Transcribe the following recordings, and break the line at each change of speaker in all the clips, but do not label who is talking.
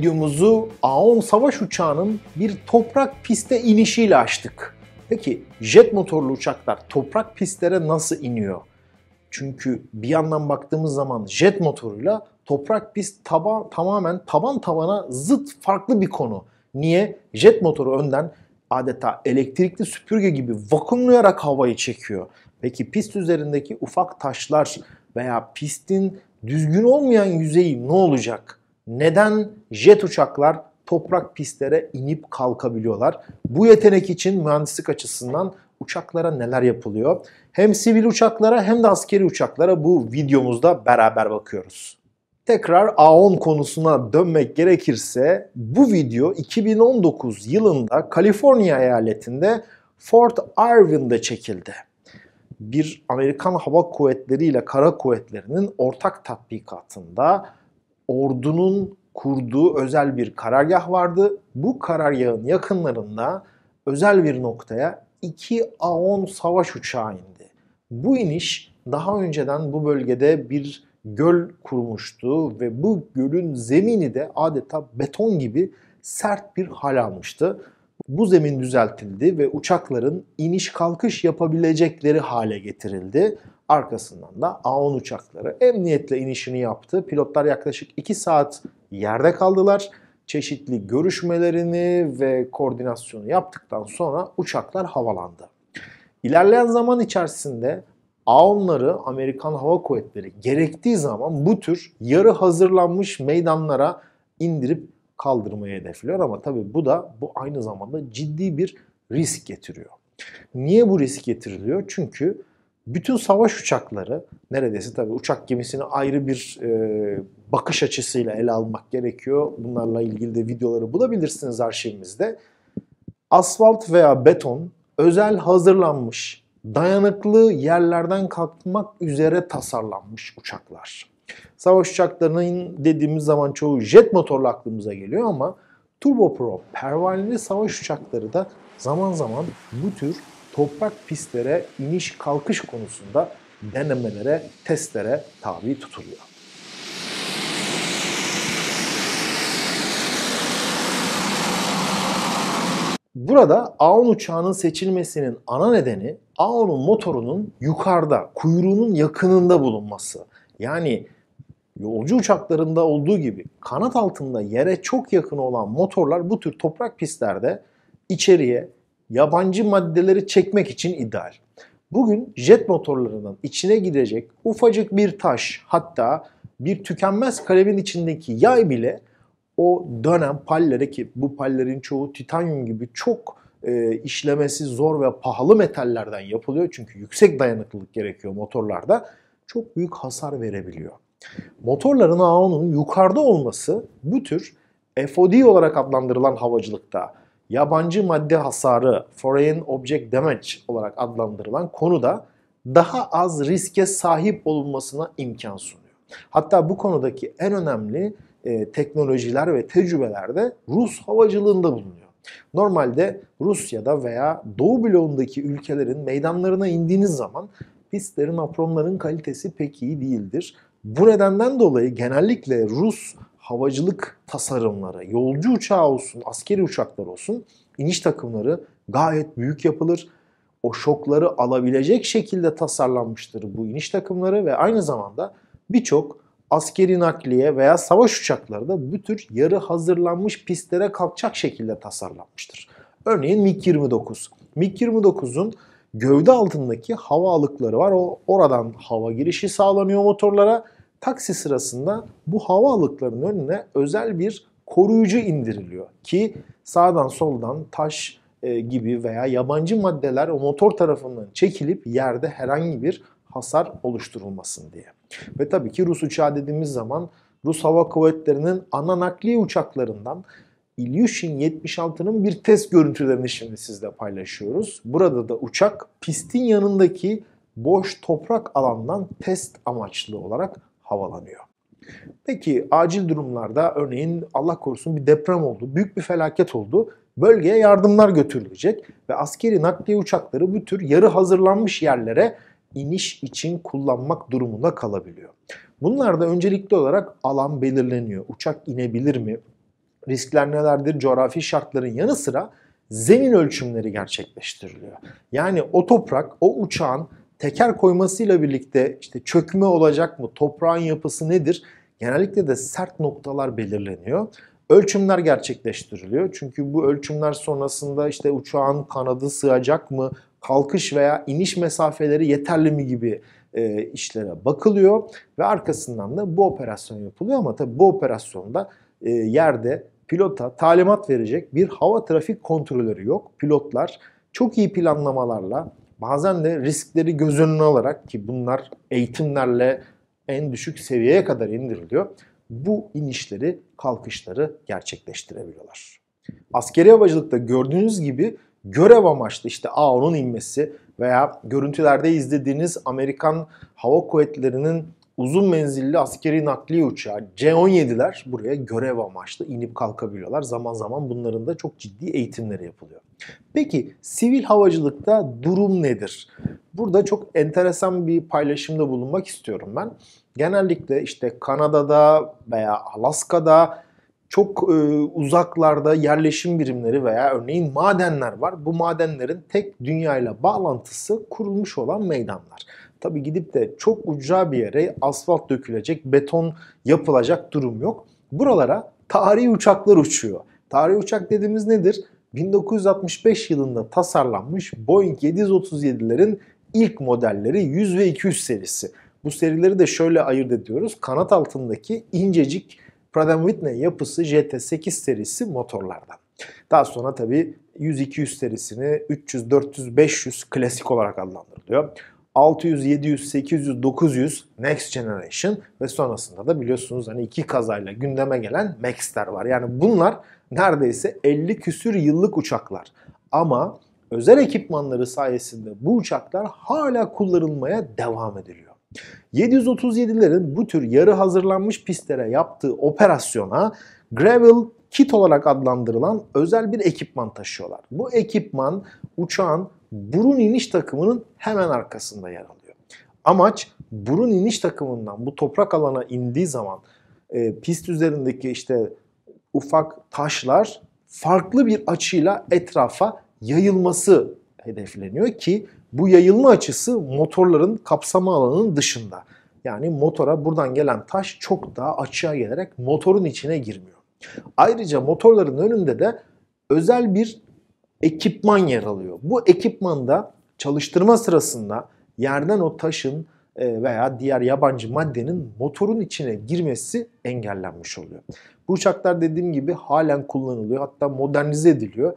videomuzu A-10 savaş uçağının bir toprak piste inişiyle açtık. Peki jet motorlu uçaklar toprak pistlere nasıl iniyor? Çünkü bir yandan baktığımız zaman jet motoruyla toprak pist taba tamamen taban tabana zıt farklı bir konu. Niye? Jet motoru önden adeta elektrikli süpürge gibi vakumlayarak havayı çekiyor. Peki pist üzerindeki ufak taşlar veya pistin düzgün olmayan yüzeyi ne olacak? neden jet uçaklar toprak pistlere inip kalkabiliyorlar? Bu yetenek için mühendislik açısından uçaklara neler yapılıyor? Hem sivil uçaklara hem de askeri uçaklara bu videomuzda beraber bakıyoruz. Tekrar A10 konusuna dönmek gerekirse bu video 2019 yılında Kaliforniya eyaletinde Fort Irwin'de çekildi. Bir Amerikan Hava Kuvvetleri ile Kara Kuvvetleri'nin ortak tatbikatında ordunun kurduğu özel bir karargah vardı. Bu karargahın yakınlarında özel bir noktaya 2 A-10 savaş uçağı indi. Bu iniş daha önceden bu bölgede bir göl kurmuştu ve bu gölün zemini de adeta beton gibi sert bir hal almıştı. Bu zemin düzeltildi ve uçakların iniş kalkış yapabilecekleri hale getirildi. Arkasından da A-10 uçakları emniyetle inişini yaptı. Pilotlar yaklaşık 2 saat yerde kaldılar. Çeşitli görüşmelerini ve koordinasyonu yaptıktan sonra uçaklar havalandı. İlerleyen zaman içerisinde A-10'ları Amerikan Hava Kuvvetleri gerektiği zaman bu tür yarı hazırlanmış meydanlara indirip kaldırmayı hedefliyor ama tabi bu da bu aynı zamanda ciddi bir risk getiriyor. Niye bu risk getiriliyor? Çünkü bütün savaş uçakları neredeyse tabii uçak gemisini ayrı bir e, bakış açısıyla ele almak gerekiyor. Bunlarla ilgili de videoları bulabilirsiniz arşivimizde. Asfalt veya beton özel hazırlanmış, dayanıklı yerlerden kalkmak üzere tasarlanmış uçaklar. Savaş uçaklarının dediğimiz zaman çoğu jet motorlu aklımıza geliyor ama turboprop pervaneli savaş uçakları da zaman zaman bu tür toprak pistlere iniş kalkış konusunda denemelere, testlere tabi tutuluyor. Burada A10 uçağının seçilmesinin ana nedeni A10'un motorunun yukarıda, kuyruğunun yakınında bulunması. Yani yolcu uçaklarında olduğu gibi kanat altında yere çok yakın olan motorlar bu tür toprak pistlerde içeriye yabancı maddeleri çekmek için ideal. Bugün jet motorlarının içine girecek ufacık bir taş hatta bir tükenmez kalemin içindeki yay bile o dönem pallere ki bu pallerin çoğu titanyum gibi çok e, işlemesi zor ve pahalı metallerden yapılıyor. Çünkü yüksek dayanıklılık gerekiyor motorlarda. Çok büyük hasar verebiliyor. Motorların ağının yukarıda olması bu tür FOD olarak adlandırılan havacılıkta yabancı madde hasarı, foreign object damage olarak adlandırılan konuda daha az riske sahip olunmasına imkan sunuyor. Hatta bu konudaki en önemli e, teknolojiler ve tecrübelerde Rus havacılığında bulunuyor. Normalde Rusya'da veya Doğu bloğundaki ülkelerin meydanlarına indiğiniz zaman pistlerin, apronların kalitesi pek iyi değildir. Bu nedenden dolayı genellikle Rus havacılık tasarımları, yolcu uçağı olsun, askeri uçaklar olsun iniş takımları gayet büyük yapılır. O şokları alabilecek şekilde tasarlanmıştır bu iniş takımları ve aynı zamanda birçok askeri nakliye veya savaş uçakları da bu tür yarı hazırlanmış pistlere kalkacak şekilde tasarlanmıştır. Örneğin MiG-29. MiG-29'un gövde altındaki hava alıkları var. O oradan hava girişi sağlanıyor motorlara taksi sırasında bu havalıkların önüne özel bir koruyucu indiriliyor. Ki sağdan soldan taş e, gibi veya yabancı maddeler o motor tarafından çekilip yerde herhangi bir hasar oluşturulmasın diye. Ve tabii ki Rus uçağı dediğimiz zaman Rus Hava Kuvvetleri'nin ana nakliye uçaklarından Ilyushin 76'nın bir test görüntülerini şimdi sizle paylaşıyoruz. Burada da uçak pistin yanındaki boş toprak alandan test amaçlı olarak havalanıyor. Peki acil durumlarda örneğin Allah korusun bir deprem oldu, büyük bir felaket oldu. Bölgeye yardımlar götürülecek ve askeri nakliye uçakları bu tür yarı hazırlanmış yerlere iniş için kullanmak durumunda kalabiliyor. Bunlarda öncelikli olarak alan belirleniyor. Uçak inebilir mi? Riskler nelerdir? Coğrafi şartların yanı sıra zemin ölçümleri gerçekleştiriliyor. Yani o toprak, o uçağın teker koymasıyla birlikte işte çökme olacak mı, toprağın yapısı nedir? Genellikle de sert noktalar belirleniyor. Ölçümler gerçekleştiriliyor. Çünkü bu ölçümler sonrasında işte uçağın kanadı sığacak mı, kalkış veya iniş mesafeleri yeterli mi gibi e, işlere bakılıyor ve arkasından da bu operasyon yapılıyor ama tabii bu operasyonda e, yerde pilota talimat verecek bir hava trafik kontrolörü yok. Pilotlar çok iyi planlamalarla bazen de riskleri göz önüne alarak ki bunlar eğitimlerle en düşük seviyeye kadar indiriliyor. Bu inişleri, kalkışları gerçekleştirebiliyorlar. Askeri havacılıkta gördüğünüz gibi görev amaçlı işte A-10'un inmesi veya görüntülerde izlediğiniz Amerikan Hava Kuvvetleri'nin uzun menzilli askeri nakliye uçağı C-17'ler buraya görev amaçlı inip kalkabiliyorlar. Zaman zaman bunların da çok ciddi eğitimleri yapılıyor. Peki sivil havacılıkta durum nedir? Burada çok enteresan bir paylaşımda bulunmak istiyorum ben. Genellikle işte Kanada'da veya Alaska'da çok e, uzaklarda yerleşim birimleri veya örneğin madenler var. Bu madenlerin tek dünyayla bağlantısı kurulmuş olan meydanlar. Tabi gidip de çok ucra bir yere asfalt dökülecek, beton yapılacak durum yok. Buralara tarihi uçaklar uçuyor. Tarihi uçak dediğimiz nedir? 1965 yılında tasarlanmış Boeing 737'lerin ilk modelleri 100 ve 200 serisi. Bu serileri de şöyle ayırt ediyoruz. Kanat altındaki incecik Pratt Whitney yapısı JT8 serisi motorlardan. Daha sonra tabi 100-200 serisini 300, 400, 500 klasik olarak adlandırılıyor. 600, 700, 800, 900 Next Generation ve sonrasında da biliyorsunuz hani iki kazayla gündeme gelen Max'ler var. Yani bunlar neredeyse 50 küsür yıllık uçaklar. Ama özel ekipmanları sayesinde bu uçaklar hala kullanılmaya devam ediliyor. 737'lerin bu tür yarı hazırlanmış pistlere yaptığı operasyona Gravel Kit olarak adlandırılan özel bir ekipman taşıyorlar. Bu ekipman uçağın burun iniş takımının hemen arkasında yer alıyor. Amaç burun iniş takımından bu toprak alana indiği zaman e, pist üzerindeki işte ufak taşlar farklı bir açıyla etrafa yayılması hedefleniyor ki bu yayılma açısı motorların kapsama alanının dışında. Yani motora buradan gelen taş çok daha açığa gelerek motorun içine girmiyor. Ayrıca motorların önünde de özel bir ekipman yer alıyor. Bu ekipmanda çalıştırma sırasında yerden o taşın e, veya diğer yabancı maddenin motorun içine girmesi engellenmiş oluyor. Bu uçaklar dediğim gibi halen kullanılıyor hatta modernize ediliyor.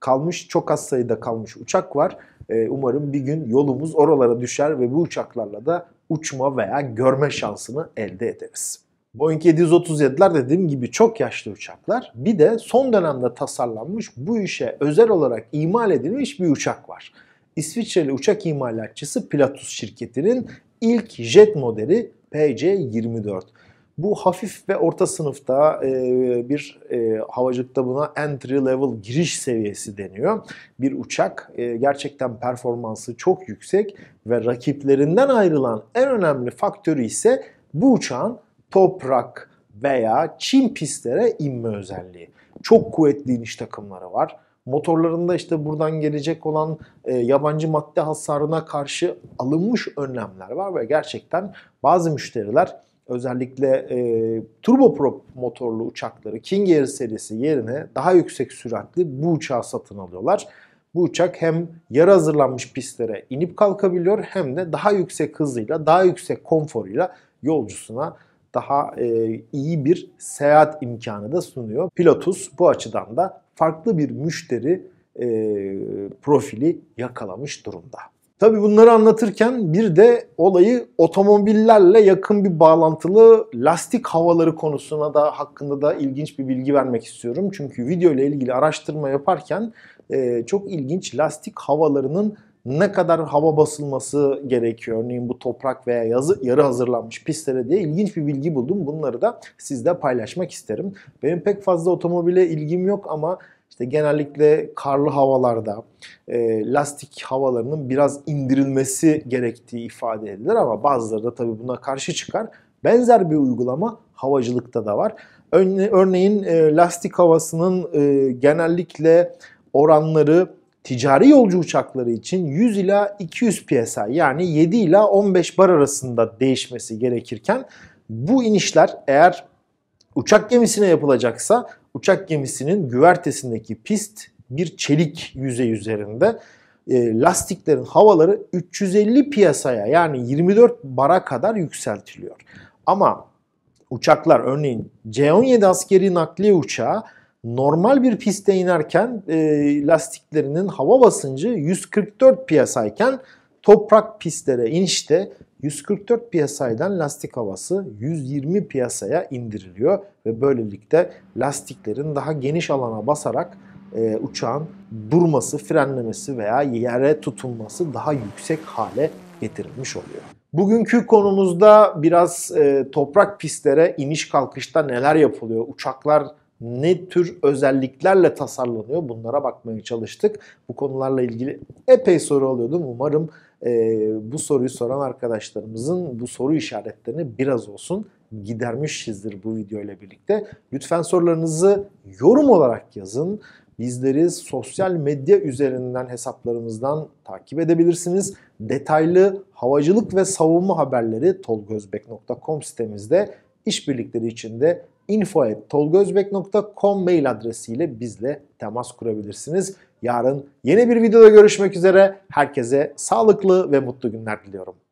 Kalmış çok az sayıda kalmış uçak var. E, umarım bir gün yolumuz oralara düşer ve bu uçaklarla da uçma veya görme şansını elde ederiz. Boeing 737'ler dediğim gibi çok yaşlı uçaklar. Bir de son dönemde tasarlanmış bu işe özel olarak imal edilmiş bir uçak var. İsviçreli uçak imalatçısı Pilatus şirketinin ilk jet modeli PC-24. Bu hafif ve orta sınıfta e, bir e, havacılıkta buna entry level giriş seviyesi deniyor. Bir uçak e, gerçekten performansı çok yüksek ve rakiplerinden ayrılan en önemli faktörü ise bu uçağın toprak veya çim pistlere inme özelliği. Çok kuvvetli iniş takımları var. Motorlarında işte buradan gelecek olan e, yabancı madde hasarına karşı alınmış önlemler var ve gerçekten bazı müşteriler özellikle e, turboprop motorlu uçakları King Air serisi yerine daha yüksek süratli bu uçağı satın alıyorlar. Bu uçak hem yarı hazırlanmış pistlere inip kalkabiliyor hem de daha yüksek hızıyla, daha yüksek konforuyla yolcusuna daha e, iyi bir seyahat imkanı da sunuyor. Pilatus bu açıdan da farklı bir müşteri e, profili yakalamış durumda. Tabi bunları anlatırken bir de olayı otomobillerle yakın bir bağlantılı lastik havaları konusuna da hakkında da ilginç bir bilgi vermek istiyorum. Çünkü video ile ilgili araştırma yaparken e, çok ilginç lastik havalarının ne kadar hava basılması gerekiyor? Örneğin bu toprak veya yazı, yarı hazırlanmış pistlere diye ilginç bir bilgi buldum. Bunları da sizle paylaşmak isterim. Benim pek fazla otomobile ilgim yok ama işte genellikle karlı havalarda e, lastik havalarının biraz indirilmesi gerektiği ifade edilir ama bazıları da tabii buna karşı çıkar. Benzer bir uygulama havacılıkta da var. Örneğin e, lastik havasının e, genellikle oranları ticari yolcu uçakları için 100 ila 200 PSI yani 7 ila 15 bar arasında değişmesi gerekirken bu inişler eğer uçak gemisine yapılacaksa uçak gemisinin güvertesindeki pist bir çelik yüzey üzerinde e, lastiklerin havaları 350 piyasaya yani 24 bara kadar yükseltiliyor. Ama uçaklar örneğin C-17 askeri nakliye uçağı normal bir piste inerken e, lastiklerinin hava basıncı 144 psi piyasayken toprak pistlere inişte 144 piyasaydan lastik havası 120 psi'ye indiriliyor ve böylelikle lastiklerin daha geniş alana basarak e, uçağın durması, frenlemesi veya yere tutunması daha yüksek hale getirilmiş oluyor. Bugünkü konumuzda biraz e, toprak pistlere iniş kalkışta neler yapılıyor, uçaklar ne tür özelliklerle tasarlanıyor bunlara bakmaya çalıştık. Bu konularla ilgili epey soru alıyordum. Umarım e, bu soruyu soran arkadaşlarımızın bu soru işaretlerini biraz olsun gidermişizdir bu video ile birlikte. Lütfen sorularınızı yorum olarak yazın. Bizleri sosyal medya üzerinden hesaplarımızdan takip edebilirsiniz. Detaylı havacılık ve savunma haberleri tolgozbek.com sitemizde işbirlikleri içinde info.tolgozbek.com mail adresiyle bizle temas kurabilirsiniz. Yarın yeni bir videoda görüşmek üzere. Herkese sağlıklı ve mutlu günler diliyorum.